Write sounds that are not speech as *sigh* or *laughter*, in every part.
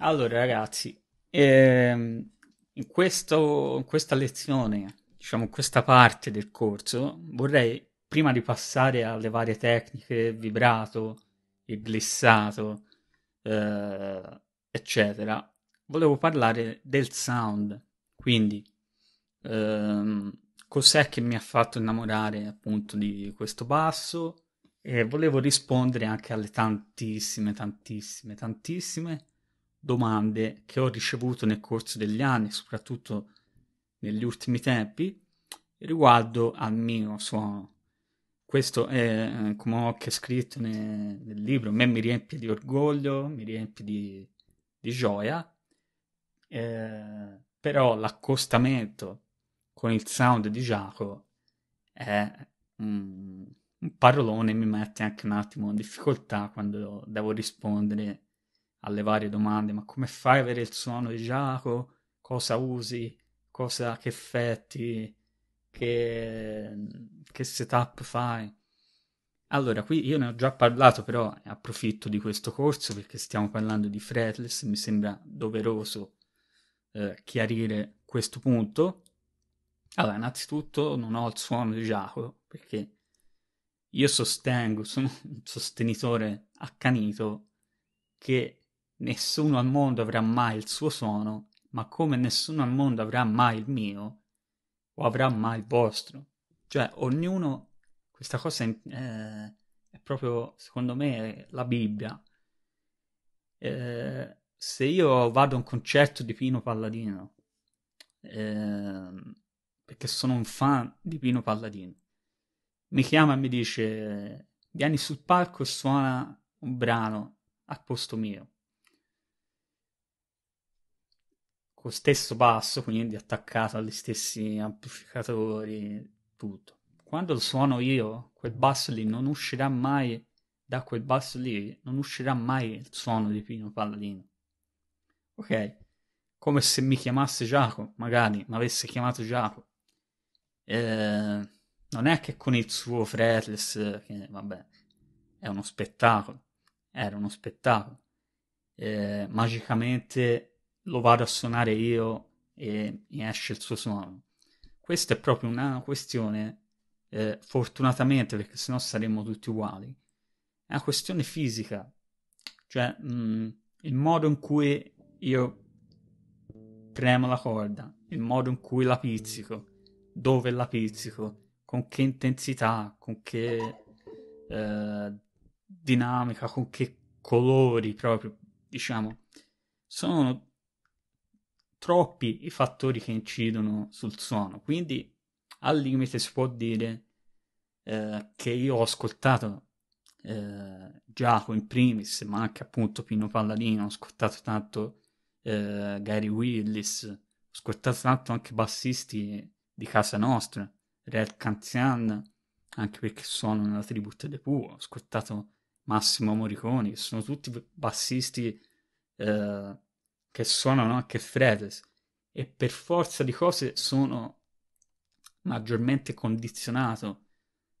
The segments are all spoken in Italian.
Allora, ragazzi, ehm, in, questo, in questa lezione, diciamo in questa parte del corso, vorrei, prima di passare alle varie tecniche, vibrato, il glissato, eh, eccetera, volevo parlare del sound, quindi ehm, cos'è che mi ha fatto innamorare appunto di questo basso e volevo rispondere anche alle tantissime, tantissime, tantissime domande che ho ricevuto nel corso degli anni, soprattutto negli ultimi tempi, riguardo al mio suono. Questo è, eh, come ho anche scritto nel, nel libro, a me mi riempie di orgoglio, mi riempie di, di gioia, eh, però l'accostamento con il sound di Giacomo è un, un parolone, mi mette anche un attimo in difficoltà quando devo rispondere alle varie domande, ma come fai a avere il suono di Giacomo? Cosa usi? Cosa, che effetti? Che, che setup fai? Allora, qui io ne ho già parlato, però approfitto di questo corso perché stiamo parlando di fretless, mi sembra doveroso eh, chiarire questo punto. Allora, innanzitutto non ho il suono di Giacomo perché io sostengo, sono un sostenitore accanito che nessuno al mondo avrà mai il suo suono, ma come nessuno al mondo avrà mai il mio, o avrà mai il vostro. Cioè, ognuno, questa cosa è, eh, è proprio, secondo me, la Bibbia. Eh, se io vado a un concerto di Pino Palladino, eh, perché sono un fan di Pino Palladino, mi chiama e mi dice, vieni sul palco e suona un brano al posto mio con stesso basso, quindi attaccato agli stessi amplificatori, tutto. Quando suono io, quel basso lì non uscirà mai da quel basso lì, non uscirà mai il suono di Pino Palladino. Ok? Come se mi chiamasse Giacomo, magari mi avesse chiamato Giacomo. Eh, non è che con il suo fretless, che vabbè, è uno spettacolo, era uno spettacolo. Eh, magicamente lo vado a suonare io e mi esce il suo suono. Questa è proprio una questione, eh, fortunatamente perché sennò saremmo tutti uguali, è una questione fisica, cioè mh, mm, il modo in cui io premo la corda, il modo in cui la pizzico, dove la pizzico, con che intensità, con che eh, dinamica, con che colori proprio, diciamo, sono troppi i fattori che incidono sul suono, quindi al limite si può dire eh, che io ho ascoltato eh, Giacomo in primis, ma anche appunto Pino Palladino, ho ascoltato tanto eh, Gary Willis, ho ascoltato tanto anche bassisti di casa nostra, Red Canzian, anche perché sono nella tribute de Telepù, ho ascoltato Massimo Moriconi, che sono tutti bassisti eh, che suonano anche fretes e per forza di cose sono maggiormente condizionato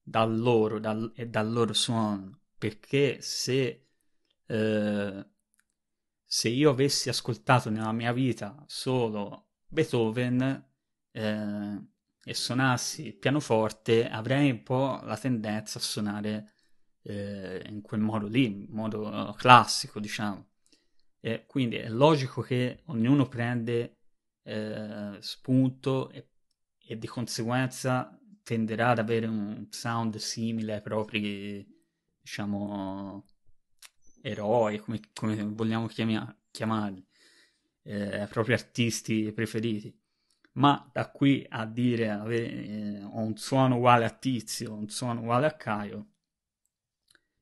da loro dal, e dal loro suono perché se eh, se io avessi ascoltato nella mia vita solo Beethoven eh, e suonassi il pianoforte avrei un po' la tendenza a suonare eh, in quel modo lì, in modo eh, classico diciamo eh, quindi è logico che ognuno prende eh, spunto e, e, di conseguenza tenderà ad avere un sound simile ai propri, diciamo, eroi, come, come vogliamo chiamia, chiamarli, eh, ai propri artisti preferiti. Ma da qui a dire avere, eh, ho un suono uguale a Tizio, un suono uguale a Caio,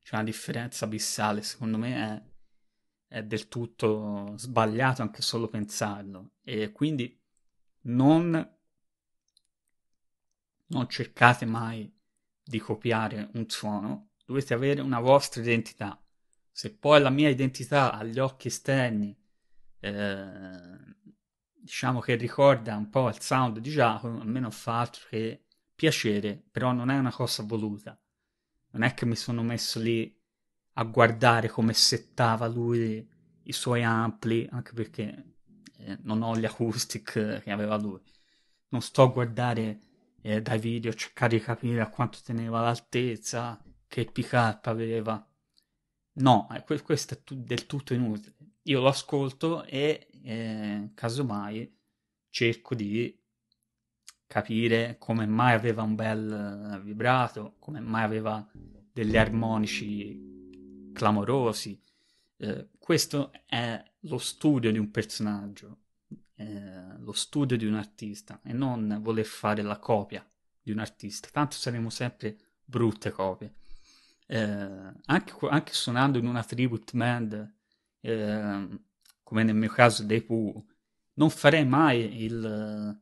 c'è una differenza abissale, secondo me è è del tutto sbagliato anche solo pensarlo. E quindi non, non cercate mai di copiare un suono, dovete avere una vostra identità. Se poi la mia identità agli occhi esterni, eh, diciamo che ricorda un po' il sound di Giacomo, almeno fa altro che piacere, però non è una cosa voluta. Non è che mi sono messo lì a guardare come settava lui i suoi ampli, anche perché eh, non ho gli acoustic che aveva lui. Non sto a guardare eh, dai video, cercare di capire a quanto teneva l'altezza, che PK aveva. No, eh, questo è del tutto inutile. Io lo ascolto e eh, casomai cerco di capire come mai aveva un bel eh, vibrato, come mai aveva degli armonici clamorosi. Eh, questo è lo studio di un personaggio, eh, lo studio di un artista e non voler fare la copia di un artista, tanto saremo sempre brutte copie. Eh, anche, anche, suonando in una tribute band, eh, come nel mio caso dei Pooh, non farei mai il,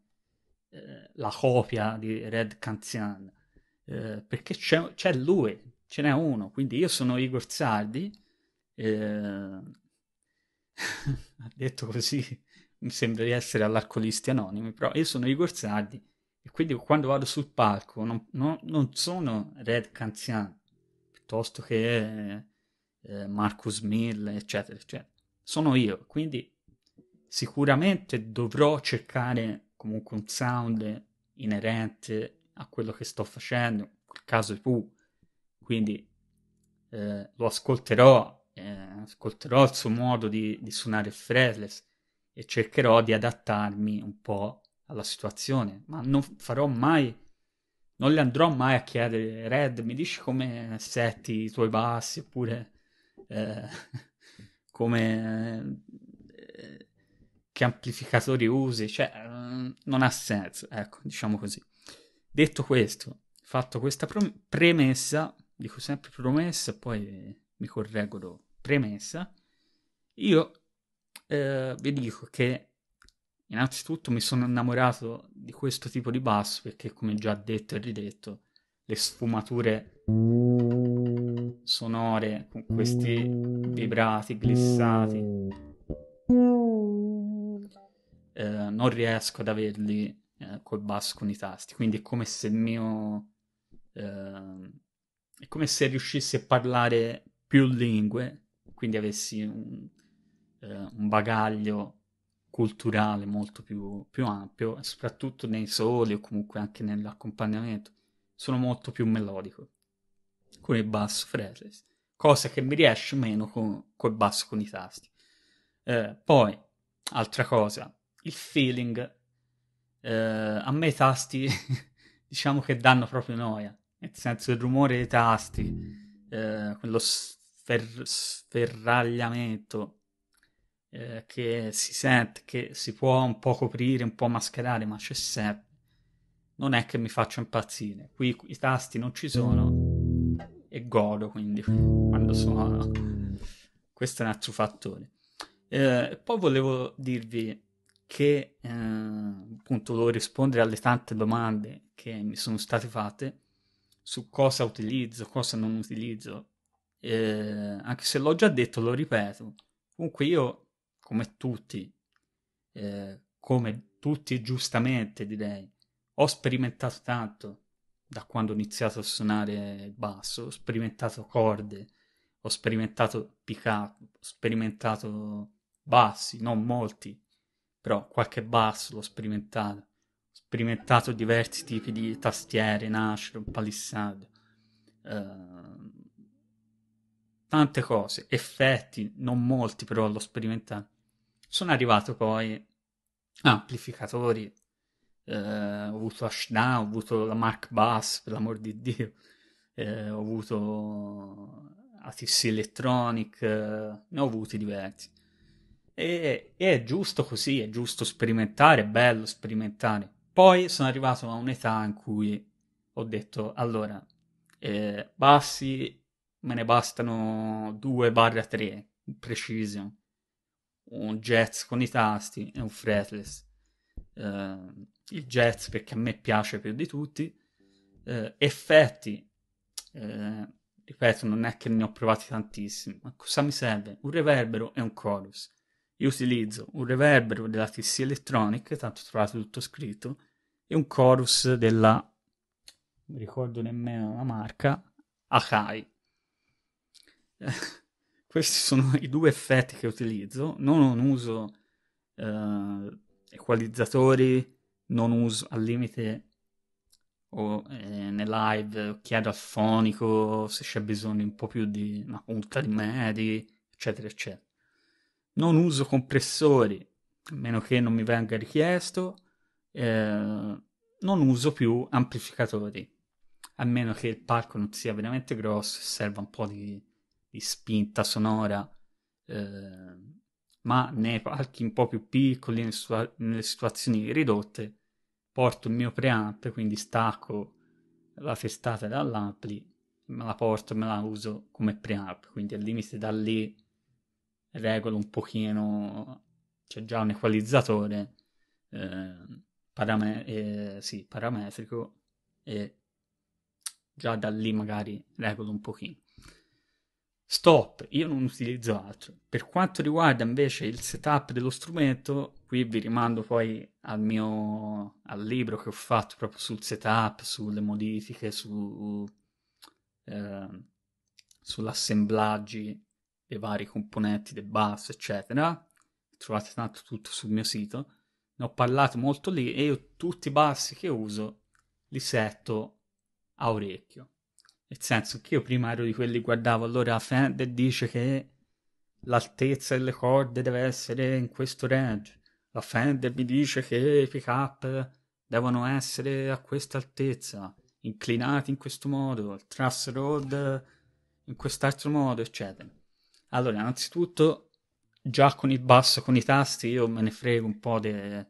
eh, la copia di Red Canzian eh, perché c'è, c'è, lui, ce n'è uno, quindi io sono Igor Sardi, eh... *laughs* detto così mi sembra di essere all'alcolisti anonimi, però io sono Igor Sardi e quindi quando vado sul palco non, non, non sono Red Canzian, piuttosto che eh, Marcus Mill, eccetera, eccetera. Sono io, quindi sicuramente dovrò cercare comunque un sound inerente a quello che sto facendo, in quel caso i Pooh quindi eh, lo ascolterò, eh, ascolterò il suo modo di, di suonare fretless e cercherò di adattarmi un po' alla situazione, ma non farò mai, non le andrò mai a chiedere Red, mi dici come setti i tuoi bassi oppure eh, *laughs* come eh, che amplificatori usi, cioè mm, non ha senso, ecco, diciamo così. Detto questo, fatto questa premessa, dico sempre promessa, poi eh, mi correggo premessa, io eh, vi dico che innanzitutto mi sono innamorato di questo tipo di basso perché come già detto e ridetto le sfumature sonore con questi vibrati, glissati eh, non riesco ad averli eh, col basso con i tasti quindi è come se il mio eh, è come se riuscissi a parlare più lingue, quindi avessi un, eh, un bagaglio culturale molto più, più ampio, soprattutto nei soli o comunque anche nell'accompagnamento. Sono molto più melodico con il basso fretless, cosa che mi riesce meno con, col basso con i tasti. Eh, poi, altra cosa, il feeling. Eh, a me i tasti *laughs* diciamo che danno proprio noia nel senso il rumore dei tasti, eh, quello sfer- sferragliamento eh, che si sente, che si può un po' coprire, un po' mascherare, ma c'è sempre. Non è che mi faccio impazzire. Qui i tasti non ci sono e godo quindi *laughs* quando suono. *laughs* Questo è un altro fattore. Eh, poi volevo dirvi che eh, appunto volevo rispondere alle tante domande che mi sono state fatte su cosa utilizzo, cosa non utilizzo. Eh, anche se l'ho già detto, lo ripeto. Comunque io, come tutti, eh, come tutti giustamente direi, ho sperimentato tanto da quando ho iniziato a suonare il basso, ho sperimentato corde, ho sperimentato piccato, ho sperimentato bassi, non molti, però qualche basso l'ho sperimentato sperimentato diversi tipi di tastiere, nashro, palissade, ehm, uh, tante cose, effetti, non molti però l'ho sperimentato. Sono arrivato poi a amplificatori, uh, ho avuto Ashdown, ho avuto la Mark Bass, per l'amor di Dio, uh, ho avuto ATC Electronic, eh, ne ho avuti diversi. E, e è giusto così, è giusto sperimentare, è bello sperimentare poi sono arrivato a un'età in cui ho detto, allora, eh, bassi me ne bastano 2-3, barra precision, un jazz con i tasti e un fretless. Eh, il jazz perché a me piace più di tutti. Eh, effetti, eh, ripeto, non è che ne ho provati tantissimi, ma cosa mi serve? Un reverbero e un chorus. Io utilizzo un reverbero della TC Electronic, tanto trovate tutto scritto, e un chorus della, non ricordo nemmeno la marca, Akai. *laughs* Questi sono i due effetti che utilizzo, non uso eh, equalizzatori, non uso al limite o eh, nei live chiedo al fonico se c'è bisogno di un po' più di una punta di medi, eccetera, eccetera. Non uso compressori, a meno che non mi venga richiesto, Ehm, non uso più amplificatori, a meno che il palco non sia veramente grosso e serva un po' di, di spinta sonora, eh, ma nei palchi un po' più piccoli, nelle, nelle situazioni ridotte, porto il mio preamp, quindi stacco la testata dall'ampli, me la porto e me la uso come preamp, quindi al limite da lì regolo un pochino, c'è già un equalizzatore, eh, parame- eh, sì, parametrico e già da lì magari regolo un pochino. Stop, io non utilizzo altro. Per quanto riguarda invece il setup dello strumento, qui vi rimando poi al mio al libro che ho fatto proprio sul setup, sulle modifiche, su, eh, sull'assemblaggi dei vari componenti del basso, eccetera. Trovate tanto tutto sul mio sito ne ho parlato molto lì e io tutti i bassi che uso li setto a orecchio. Nel senso che io prima ero di quelli che guardavo, allora Fender dice che l'altezza delle corde deve essere in questo range, la Fender mi dice che i pick up devono essere a questa altezza, inclinati in questo modo, il truss road in quest'altro modo, eccetera. Allora, innanzitutto, già con il basso, con i tasti, io me ne frego un po' de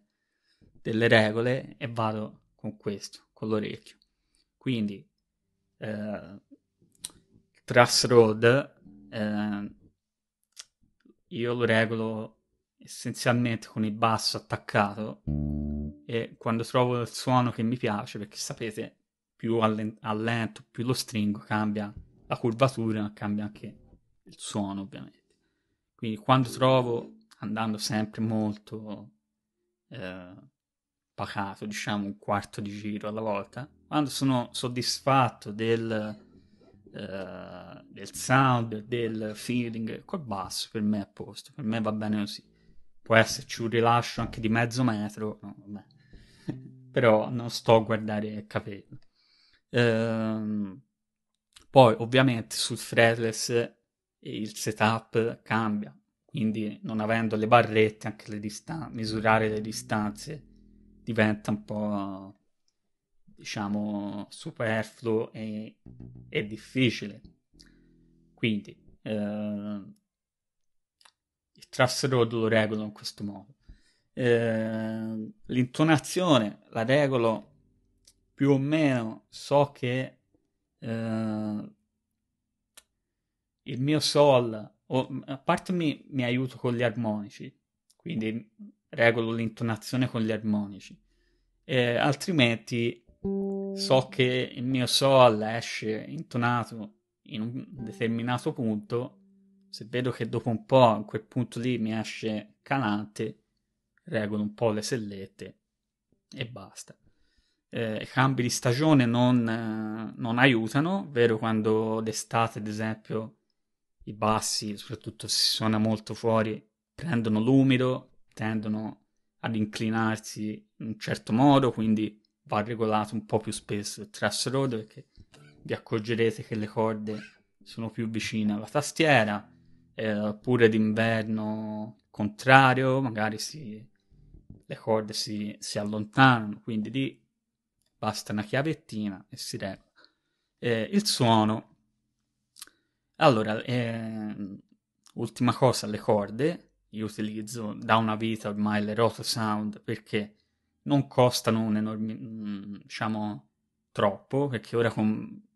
delle regole e vado con questo, con l'orecchio. Quindi eh, Trust Road eh, io lo regolo essenzialmente con il basso attaccato e quando trovo il suono che mi piace, perché sapete, più allento, più lo stringo, cambia la curvatura, cambia anche il suono ovviamente. Quindi quando trovo, andando sempre molto eh, pacato, diciamo un quarto di giro alla volta, quando sono soddisfatto del, eh, del sound, del feeling, col basso per me è a posto, per me va bene così. Può esserci un rilascio anche di mezzo metro, no, *laughs* però non sto a guardare il capello. Ehm, poi ovviamente sul fretless il setup cambia, quindi non avendo le barrette anche le distan- misurare le distanze diventa un po' diciamo superfluo e, e difficile. Quindi eh, il trust lo regolo in questo modo. Eh, l'intonazione la regolo più o meno, so che eh, il mio sol, o, a parte mi, mi aiuto con gli armonici, quindi regolo l'intonazione con gli armonici. Eh, altrimenti so che il mio sol esce intonato in un determinato punto, se vedo che dopo un po' in quel punto lì mi esce calante, regolo un po' le sellette e basta. Eh, cambi di stagione non, eh, non aiutano, vero quando d'estate ad esempio i bassi, soprattutto se si suona molto fuori, prendono l'umido, tendono ad inclinarsi in un certo modo, quindi va regolato un po' più spesso il truss road perché vi accorgerete che le corde sono più vicine alla tastiera, eh, oppure d'inverno contrario, magari si, le corde si, si allontanano, quindi lì basta una chiavettina e si regola. Eh, il suono. Allora, eh, ultima cosa, le corde io utilizzo da una vita ormai le Rotosound perché non costano un enorme, mm, diciamo, troppo, perché ora con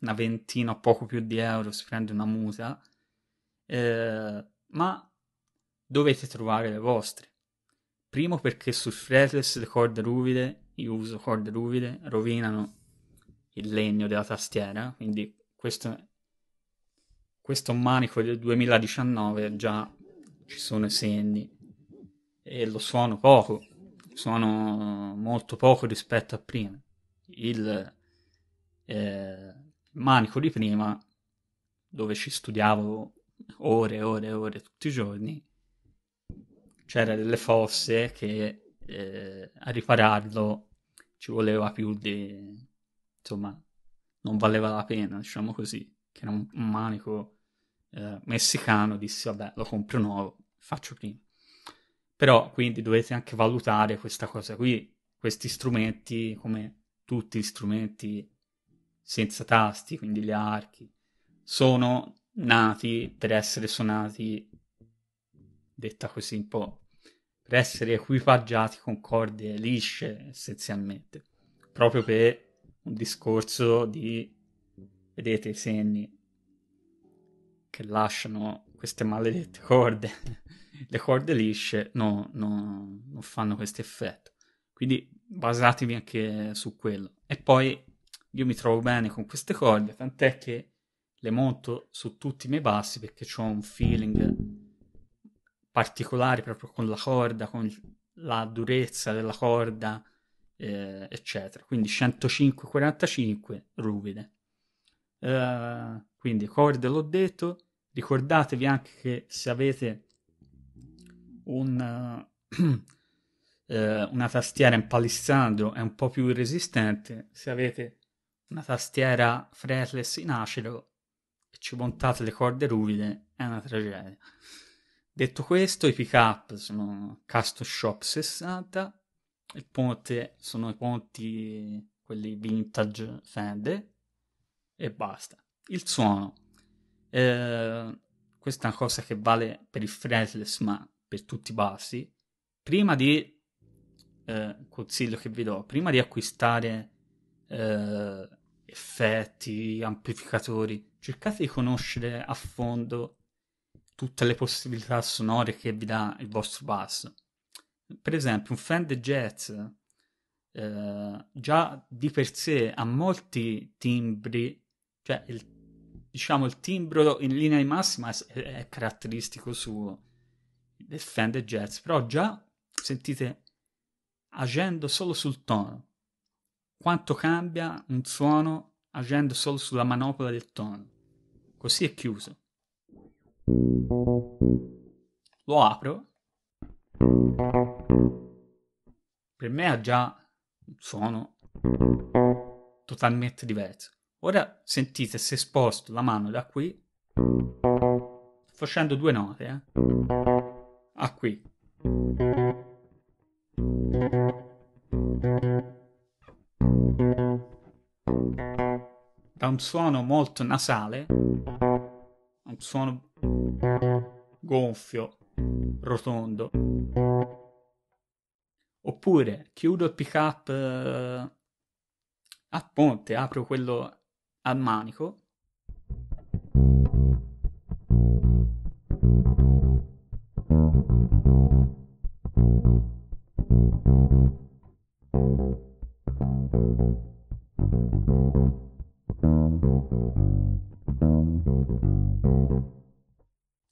una ventina o poco più di euro si prende una musa, eh, ma dovete trovare le vostre. Primo perché sul fretless le corde ruvide, io uso corde ruvide, rovinano il legno della tastiera, quindi questo, questo manico del 2019 già ci sono i segni e lo suono poco, suono molto poco rispetto a prima. Il eh, manico di prima, dove ci studiavo ore e ore e ore tutti i giorni, c'era delle fosse che eh, a ripararlo ci voleva più di... insomma, non valeva la pena, diciamo così, che era un, un manico eh, messicano, dissi vabbè lo compro nuovo faccio prima. Però quindi dovete anche valutare questa cosa qui, questi strumenti come tutti gli strumenti senza tasti, quindi gli archi, sono nati per essere suonati, detta così un po', per essere equipaggiati con corde lisce essenzialmente, proprio per un discorso di, vedete, i segni che lasciano queste maledette corde, *laughs* le corde lisce no, no, non fanno questo effetto. Quindi basatevi anche su quello. E poi io mi trovo bene con queste corde, tant'è che le monto su tutti i miei bassi perché ho un feeling particolare proprio con la corda, con la durezza della corda, eh, eccetera. Quindi 105-45 ruvide. Eh, quindi corde l'ho detto, Ricordatevi anche che se avete un, uh, *clears throat* eh, una tastiera in palissandro è un po' più resistente, se avete una tastiera fretless in acero e ci montate le corde ruvide è una tragedia. Detto questo, i pick up sono Custom Shop 60, il ponte sono i ponti quelli vintage Fender e basta. Il suono eh, questa è una cosa che vale per il fretless, ma per tutti i bassi, prima di eh, consiglio che vi do, prima di acquistare eh, effetti, amplificatori, cercate di conoscere a fondo tutte le possibilità sonore che vi dà il vostro basso. Per esempio, un Fender Jazz eh, già di per sé ha molti timbri, cioè il diciamo, il timbro in linea di massima è, è caratteristico suo del Fender Jazz, però già sentite agendo solo sul tono. Quanto cambia un suono agendo solo sulla manopola del tono. Così è chiuso. Lo apro. Per me ha già un suono totalmente diverso. Ora sentite se sposto la mano da qui, facendo due note, eh? a qui. Da un suono molto nasale a un suono gonfio, rotondo. Oppure chiudo il pick up eh, a ponte, apro quello al manico.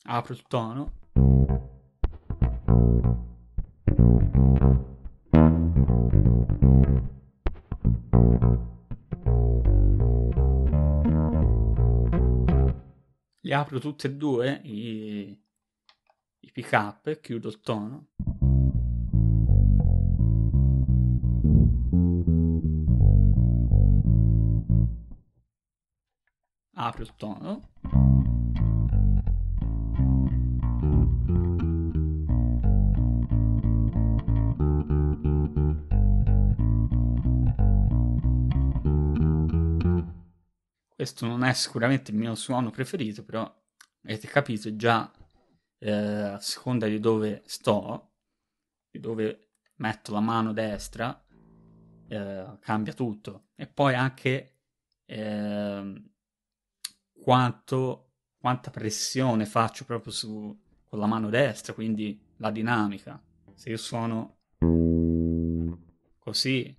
Apro il tono. Thank you. Li apro tutti e due i, i pick up, e chiudo il tono. Apro il tono. questo non è sicuramente il mio suono preferito, però avete capito già eh, a seconda di dove sto, di dove metto la mano destra, eh, cambia tutto. E poi anche eh, quanto, quanta pressione faccio proprio su, con la mano destra, quindi la dinamica. Se io suono così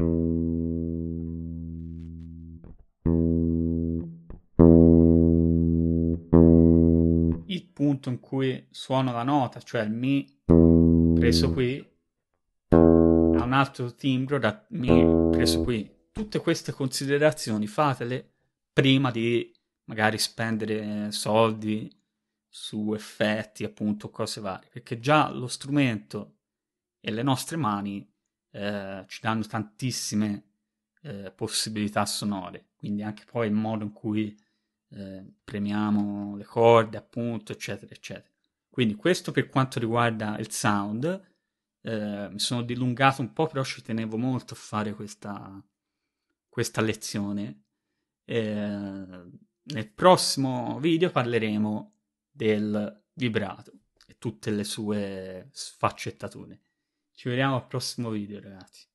punto in cui suono la nota, cioè il Mi preso qui, a un altro timbro da Mi preso qui. Tutte queste considerazioni fatele prima di magari spendere eh, soldi su effetti, appunto, cose varie, perché già lo strumento e le nostre mani eh, ci danno tantissime eh, possibilità sonore, quindi anche poi il modo in cui eh, premiamo le corde, appunto, eccetera, eccetera. Quindi questo per quanto riguarda il sound, eh, mi sono dilungato un po', però ci tenevo molto a fare questa, questa lezione. Eh, nel prossimo video parleremo del vibrato e tutte le sue sfaccettature. Ci vediamo al prossimo video, ragazzi.